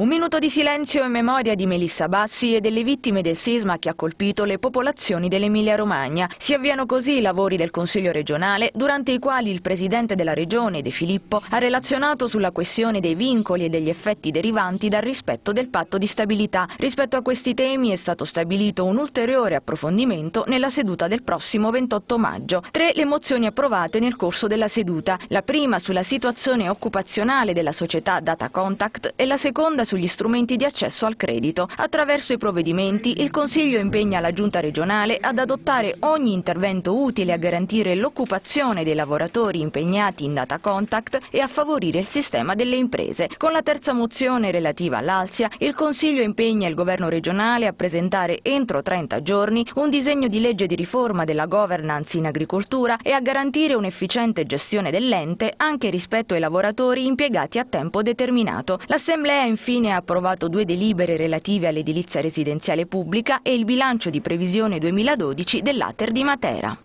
Un minuto di silenzio in memoria di Melissa Bassi e delle vittime del sisma che ha colpito le popolazioni dell'Emilia-Romagna. Si avviano così i lavori del Consiglio regionale, durante i quali il Presidente della Regione, De Filippo, ha relazionato sulla questione dei vincoli e degli effetti derivanti dal rispetto del patto di stabilità. Rispetto a questi temi è stato stabilito un ulteriore approfondimento nella seduta del prossimo 28 maggio. Tre le mozioni approvate nel corso della seduta, la prima sulla situazione occupazionale della società Data Contact e la seconda sugli strumenti di accesso al credito. Attraverso i provvedimenti il Consiglio impegna la Giunta regionale ad adottare ogni intervento utile a garantire l'occupazione dei lavoratori impegnati in data contact e a favorire il sistema delle imprese. Con la terza mozione relativa all'Alsia, il Consiglio impegna il governo regionale a presentare entro 30 giorni un disegno di legge di riforma della governance in agricoltura e a garantire un'efficiente gestione dell'ente anche rispetto ai lavoratori impiegati a tempo determinato. L'Assemblea infine Infine ha approvato due delibere relative all'edilizia residenziale pubblica e il bilancio di previsione 2012 dell'Ater di Matera.